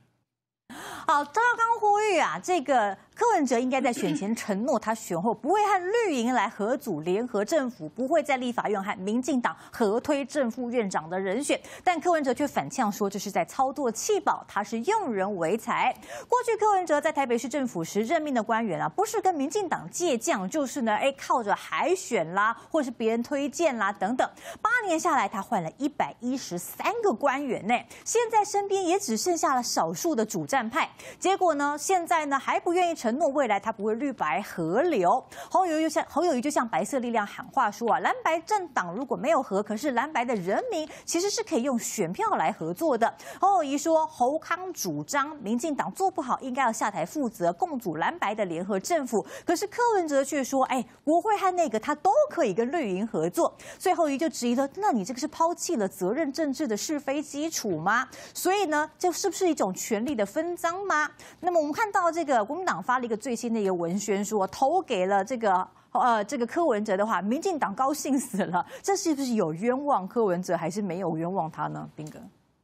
好，赵刚呼吁啊，这个。柯文哲应该在选前承诺，他选后不会和绿营来合组联合政府，不会在立法院和民进党合推正副院长的人选。但柯文哲却反呛说，这是在操作弃保，他是用人为才。过去柯文哲在台北市政府时任命的官员啊，不是跟民进党借将，就是呢，哎，靠着海选啦，或是别人推荐啦等等。八年下来，他换了一百一十三个官员呢，现在身边也只剩下了少数的主战派。结果呢，现在呢还不愿意承。承诺未来他不会绿白合流，侯友谊就像侯友谊就像白色力量喊话说啊，蓝白政党如果没有合，可是蓝白的人民其实是可以用选票来合作的。侯友谊说侯康主张民进党做不好，应该要下台负责共组蓝白的联合政府，可是柯文哲却说，哎，国会和那个他都可以跟绿营合作。最后一就质疑了，那你这个是抛弃了责任政治的是非基础吗？所以呢，这是不是一种权力的分赃吗？那么我们看到这个国民党发。发了一个最新的一个文宣，说投给了这个呃这个柯文哲的话，民进党高兴死了。这是不是有冤枉柯文哲，还是没有冤枉他呢？兵哥，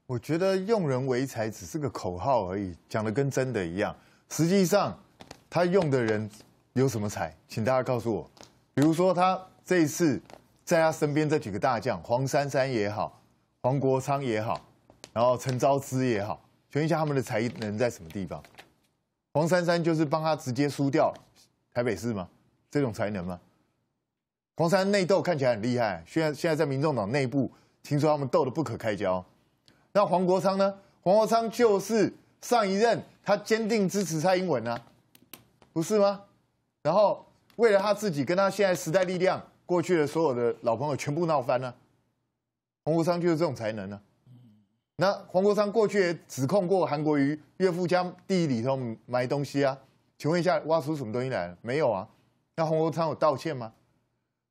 我觉得用人为才只是个口号而已，讲的跟真的一样。实际上他用的人有什么才？请大家告诉我。比如说他这一次在他身边这几个大将，黄珊珊也好，黄国昌也好，然后陈昭之也好，问一下他们的才能在什么地方。黄珊珊就是帮他直接输掉台北市吗？这种才能吗？黄珊内斗看起来很厉害，现在现在在民众党内部听说他们斗得不可开交。那黄国昌呢？黄国昌就是上一任，他坚定支持蔡英文啊，不是吗？然后为了他自己跟他现在时代力量过去的所有的老朋友全部闹翻了，黄国昌就是这种才能呢。那黄国昌过去也指控过韩国瑜岳父家地里头埋东西啊？请问一下，挖出什么东西来了？没有啊？那黄国昌有道歉吗？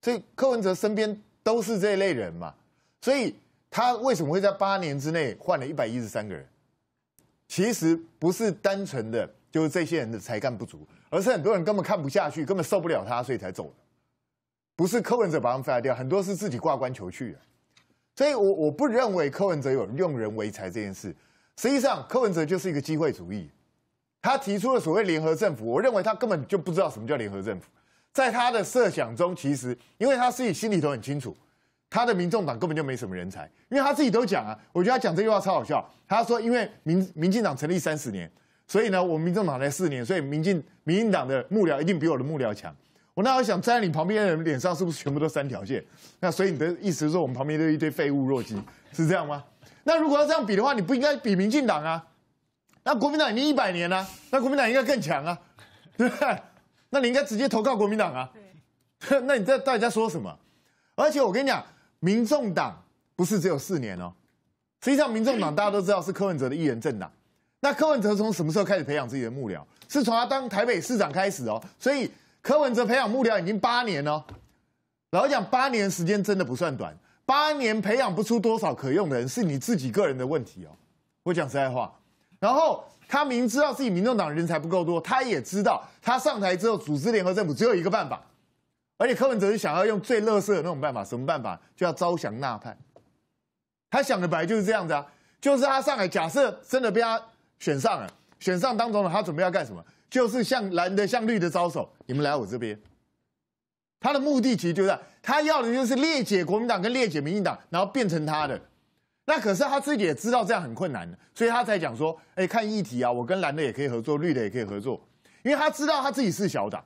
所以柯文哲身边都是这类人嘛？所以他为什么会在八年之内换了一百一十三个人？其实不是单纯的就是这些人的才干不足，而是很多人根本看不下去，根本受不了他，所以才走的。不是柯文哲把他们 fire 掉，很多是自己挂官求去的。所以，我我不认为柯文哲有用人为才这件事。实际上，柯文哲就是一个机会主义。他提出了所谓联合政府，我认为他根本就不知道什么叫联合政府。在他的设想中，其实因为他自己心里头很清楚，他的民众党根本就没什么人才，因为他自己都讲啊。我觉得他讲这句话超好笑。他说：“因为民民进党成立三十年，所以呢，我民众党才四年，所以民进民进党的幕僚一定比我的幕僚强。”我那时候想，站在你旁边的人脸上是不是全部都三条线？那所以你的意思是说，我们旁边都一堆废物弱鸡，是这样吗？那如果要这样比的话，你不应该比民进党啊？那国民党已经一百年了，那国民党应该更强啊，对不对？那你应该直接投靠国民党啊？那你在大家说什么？而且我跟你讲，民众党不是只有四年哦。实际上，民众党大家都知道是柯文哲的一人政党。那柯文哲从什么时候开始培养自己的幕僚？是从他当台北市长开始哦。所以。柯文哲培养幕僚已经八年了，老讲八年时间真的不算短，八年培养不出多少可用的人是你自己个人的问题哦，我讲实在话。然后他明知道自己民众党人才不够多，他也知道他上台之后组织联合政府只有一个办法，而且柯文哲是想要用最乐色的那种办法，什么办法？就要招降纳叛。他想的本来就是这样子啊，就是他上来假设真的被他选上了，选上当总统，他准备要干什么？就是向蓝的、向绿的招手，你们来我这边。他的目的其实就是他要的就是裂解国民党跟裂解民进党，然后变成他的。那可是他自己也知道这样很困难的，所以他才讲说：“哎，看议题啊，我跟蓝的也可以合作，绿的也可以合作。”因为他知道他自己是小党，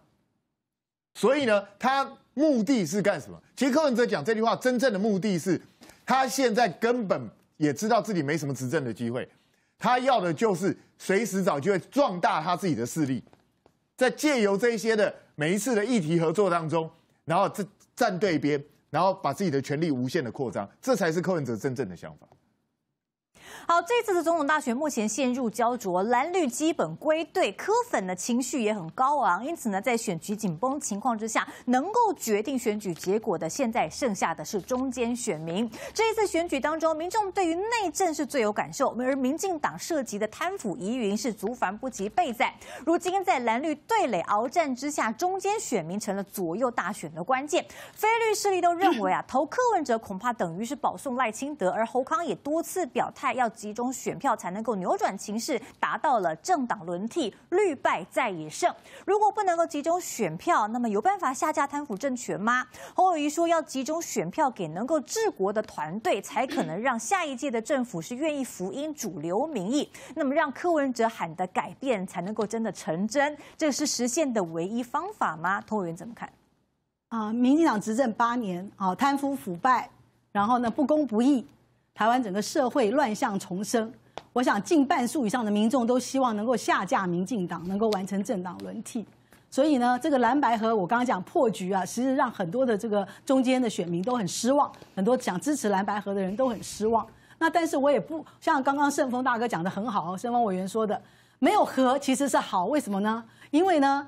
所以呢，他目的是干什么？其实柯文哲讲这句话真正的目的是，他现在根本也知道自己没什么执政的机会。他要的就是随时找机会壮大他自己的势力，在借由这一些的每一次的议题合作当中，然后站站对边，然后把自己的权力无限的扩张，这才是柯文哲真正的想法。好，这次的总统大选目前陷入焦灼，蓝绿基本归队，柯粉的情绪也很高昂。因此呢，在选举紧绷情况之下，能够决定选举结果的，现在剩下的是中间选民。这一次选举当中，民众对于内政是最有感受，而民进党涉及的贪腐疑云是足繁不及备载。如今在蓝绿对垒鏖战之下，中间选民成了左右大选的关键。非律势力都认为啊，投柯文哲恐怕等于是保送赖清德，而侯康也多次表态要。要集中选票才能够扭转情势，达到了政党轮替，绿败再也胜。如果不能够集中选票，那么有办法下架贪腐政权吗？侯友宜说要集中选票，给能够治国的团队，才可能让下一届的政府是愿意福音主流民意，那么让柯文哲喊的改变才能够真的成真，这是实现的唯一方法吗？通俄怎么看？啊，民进党执政八年，啊，贪腐腐败，然后呢，不公不义。台湾整个社会乱象重生，我想近半数以上的民众都希望能够下架民进党，能够完成政党轮替。所以呢，这个蓝白河我刚刚讲破局啊，其实让很多的这个中间的选民都很失望，很多想支持蓝白河的人都很失望。那但是我也不像刚刚盛峰大哥讲的很好，盛峰委员说的，没有河其实是好，为什么呢？因为呢。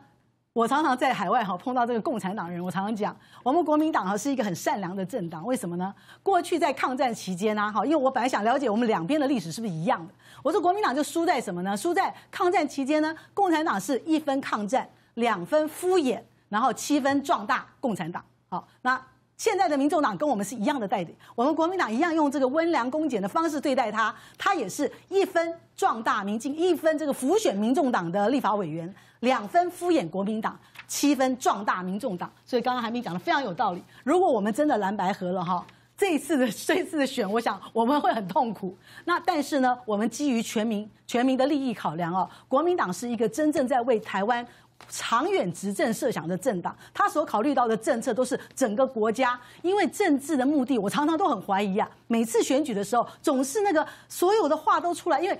我常常在海外哈碰到这个共产党人，我常常讲，我们国民党哈是一个很善良的政党，为什么呢？过去在抗战期间呢，哈，因为我本来想了解我们两边的历史是不是一样的，我说国民党就输在什么呢？输在抗战期间呢，共产党是一分抗战，两分敷衍，然后七分壮大共产党。好，那。现在的民众党跟我们是一样的代理，我们国民党一样用这个温良恭俭的方式对待他，他也是一分壮大民进，一分这个浮选民众党的立法委员，两分敷衍国民党，七分壮大民众党。所以刚刚韩冰讲的非常有道理。如果我们真的蓝白合了哈，这一次的这一次的选，我想我们会很痛苦。那但是呢，我们基于全民全民的利益考量哦，国民党是一个真正在为台湾。长远执政设想的政党，他所考虑到的政策都是整个国家。因为政治的目的，我常常都很怀疑啊。每次选举的时候，总是那个所有的话都出来，因为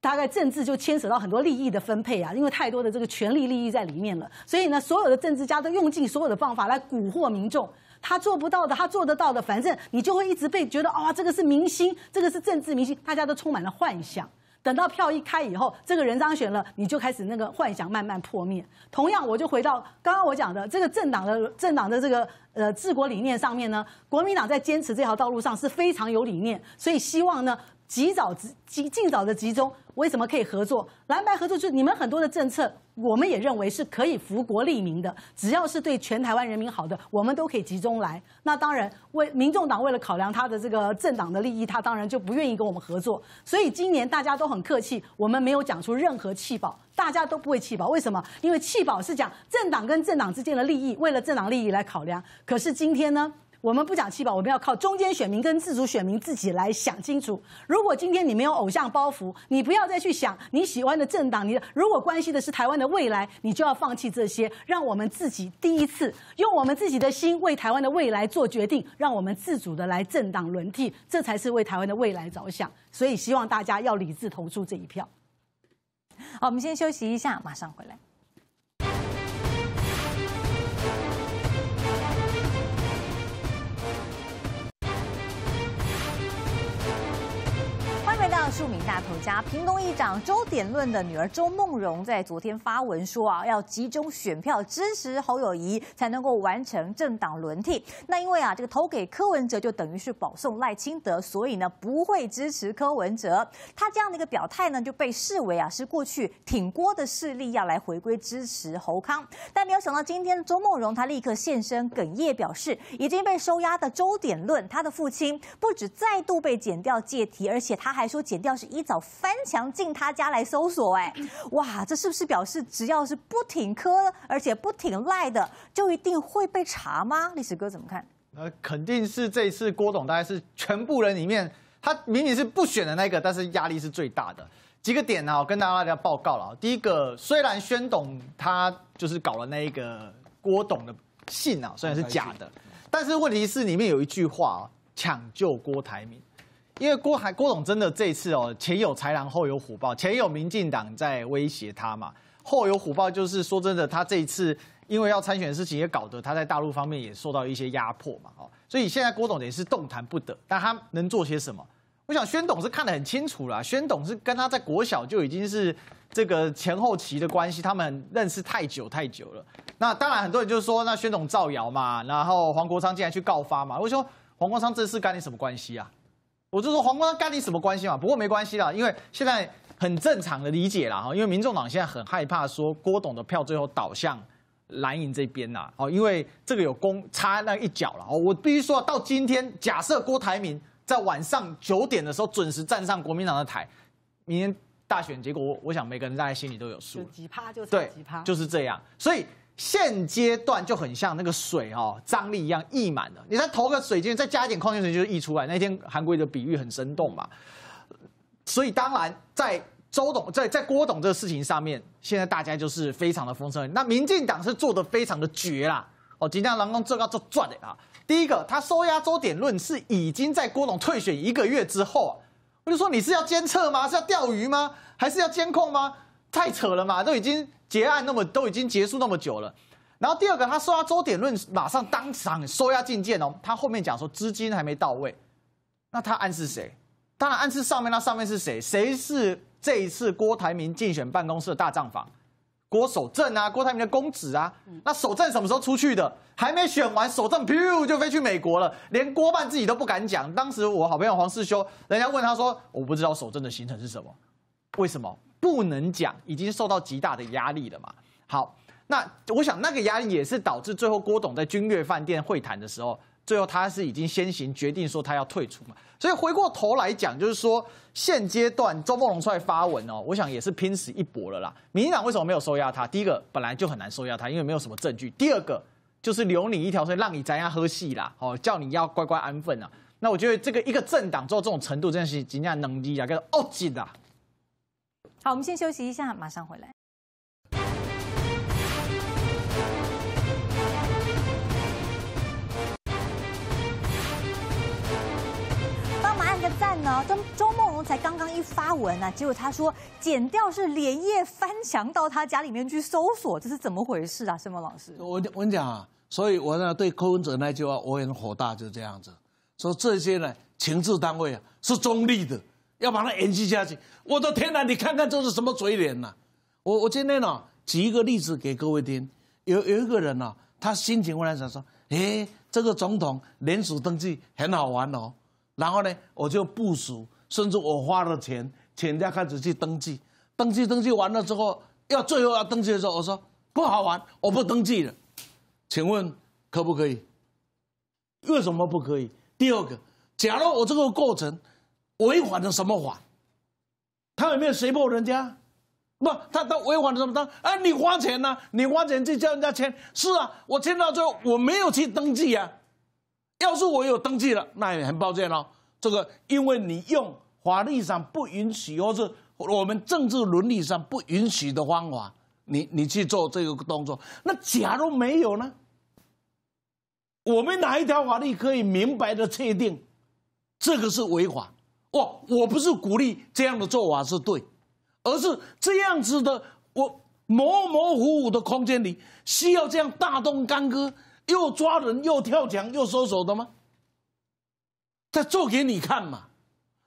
大概政治就牵扯到很多利益的分配啊。因为太多的这个权力利益在里面了，所以呢，所有的政治家都用尽所有的方法来蛊惑民众。他做不到的，他做得到的，反正你就会一直被觉得哦，这个是明星，这个是政治明星，大家都充满了幻想。等到票一开以后，这个人当选了，你就开始那个幻想慢慢破灭。同样，我就回到刚刚我讲的这个政党的政党的这个呃治国理念上面呢，国民党在坚持这条道路上是非常有理念，所以希望呢。及早集及尽早的集中，为什么可以合作？蓝白合作就是你们很多的政策，我们也认为是可以福国利民的，只要是对全台湾人民好的，我们都可以集中来。那当然，为民众党为了考量他的这个政党的利益，他当然就不愿意跟我们合作。所以今年大家都很客气，我们没有讲出任何弃保，大家都不会弃保。为什么？因为弃保是讲政党跟政党之间的利益，为了政党利益来考量。可是今天呢？我们不讲七宝，我们要靠中间选民跟自主选民自己来想清楚。如果今天你没有偶像包袱，你不要再去想你喜欢的政党。你如果关系的是台湾的未来，你就要放弃这些，让我们自己第一次用我们自己的心为台湾的未来做决定。让我们自主的来政党轮替，这才是为台湾的未来着想。所以希望大家要理智投出这一票。好，我们先休息一下，马上回来。著名大头家、民进议长周点论的女儿周梦荣在昨天发文说啊，要集中选票支持侯友谊，才能够完成政党轮替。那因为啊，这个投给柯文哲就等于是保送赖清德，所以呢不会支持柯文哲。他这样的一个表态呢，就被视为啊是过去挺郭的势力要来回归支持侯康。但没有想到今天周梦荣她立刻现身，哽咽表示已经被收押的周点论，他的父亲不止再度被减掉借题，而且他还说。点掉是一早翻墙进他家来搜索哎，哇，这是不是表示只要是不挺科而且不挺赖的，就一定会被查吗？历史哥怎么看？呃，肯定是这一次郭董大概是全部人里面，他明明是不选的那个，但是压力是最大的。几个点呢，我跟大家报告了。第一个，虽然宣董他就是搞了那一个郭董的信啊，虽然是假的，但是问题是里面有一句话啊，抢救郭台铭。因为郭海郭总真的这次哦，前有豺狼后有虎豹，前有民进党在威胁他嘛，后有虎豹就是说真的，他这一次因为要参选的事情也搞得他在大陆方面也受到一些压迫嘛，哦，所以现在郭总也是动弹不得，但他能做些什么？我想宣董是看得很清楚了，宣董是跟他在国小就已经是这个前后期的关系，他们认识太久太久了。那当然很多人就是说，那宣董造谣嘛，然后黄国昌竟然去告发嘛，我说黄国昌这事跟你什么关系啊？我就说皇冠跟你什么关系嘛？不过没关系啦，因为现在很正常的理解啦哈。因为民众党现在很害怕说郭董的票最后倒向蓝营这边呐。哦，因为这个有公差那一脚了。哦，我必须说到今天，假设郭台铭在晚上九点的时候准时站上国民党的台，明天大选结果，我我想每个人大家心里都有数，几趴就对，几趴就是这样。所以。现阶段就很像那个水哦，张力一样溢满了。你再投个水晶，再加一点矿泉水，就是溢出来。那天韩国的比喻很生动吧？所以当然，在周董在在郭董这个事情上面，现在大家就是非常的风声。那民进党是做的非常的绝啦哦，今天郎功这个就赚的啊！第一个，他收押周点论是已经在郭董退选一个月之后啊，我就说你是要监测吗？是要钓鱼吗？还是要监控吗？太扯了嘛，都已经。结案那么都已经结束那么久了，然后第二个他收押周点论，马上当场收押进监哦。他后面讲说资金还没到位，那他暗示谁？当然暗示上面，那上面是谁？谁是这一次郭台铭竞选办公室的大账房？郭守正啊，郭台铭的公子啊。那守正什么时候出去的？还没选完，守正咻就飞去美国了，连郭办自己都不敢讲。当时我好朋友黄世修，人家问他说：“我不知道守正的行程是什么？为什么？”不能讲，已经受到极大的压力了嘛。好，那我想那个压力也是导致最后郭董在君悦饭店会谈的时候，最后他是已经先行决定说他要退出嘛。所以回过头来讲，就是说现阶段周梦龙来发文哦，我想也是拼死一搏了啦。民进党为什么没有收押他？第一个本来就很难收押他，因为没有什么证据；第二个就是留你一条生，让你在家喝戏啦，哦，叫你要乖乖安分啊。那我觉得这个一个政党做到这种程度，真的是怎样能力啊？跟傲劲啊！好，我们先休息一下，马上回来。帮忙按个赞呢？周周梦龙才刚刚一发文啊，结果他说剪掉是连夜翻墙到他家里面去搜索，这是怎么回事啊？盛梦老师，我我跟你讲啊，所以我呢对柯文哲那句话我很火大，就这样子，说这些呢情治单位啊是中立的。要把它延续下去，我的天哪！你看看这是什么嘴脸呐！我我今天呢，举一个例子给各位听。有有一个人呢，他心情忽然想说：“诶，这个总统连署登记很好玩哦。”然后呢，我就部署，甚至我花了钱，请人家开始去登记，登记登记完了之后，要最后要登记的时候，我说：“不好玩，我不登记了。”请问可不可以？为什么不可以？第二个，假如我这个过程。违反了什么法？他有没有胁迫人家？不，他他违反了什么？他啊，你花钱呢？你花钱去叫人家签？是啊，我签到最后我没有去登记啊。要是我有登记了，那也很抱歉哦。这个，因为你用法律上不允许，或是我们政治伦理上不允许的方法，你你去做这个动作。那假如没有呢？我们哪一条法律可以明白的确定这个是违法？哦，我不是鼓励这样的做法是对，而是这样子的，我模模糊糊的空间里需要这样大动干戈，又抓人又跳墙又收手的吗？在做给你看嘛，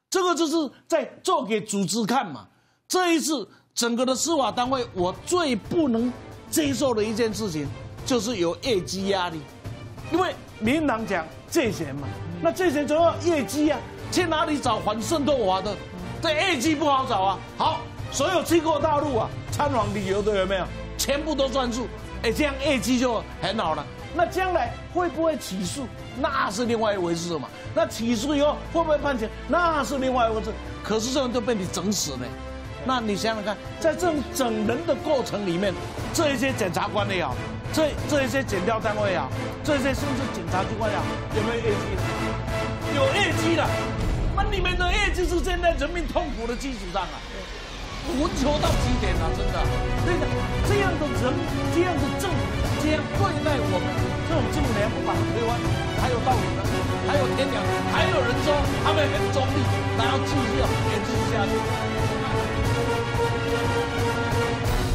这个就是在做给组织看嘛。这一次整个的司法单位，我最不能接受的一件事情就是有业绩压力，因为民党讲借钱嘛，那借钱总要业绩啊。去哪里找反渗透华的？这 A G 不好找啊。好，所有去过大陆啊、参访旅游的有没有？全部都算数。哎，这样 A G 就很好了。那将来会不会起诉？那是另外一回事嘛。那起诉以后会不会判刑？那是另外一回事。可是这样都被你整死了。那你想想看，在这种整人的过程里面，这一些检察官呀，这这一些检调单位呀，这些甚至警察机关呀，有没有 A G？有业绩了，那你们的业绩是站在人民痛苦的基础上啊，无求到极点了，真的。对的，这样的人，这样的政府，这样对待我们，这种政联不把台湾还有道理吗？还有天良，还有人说他们很中立，那要继续延续下去。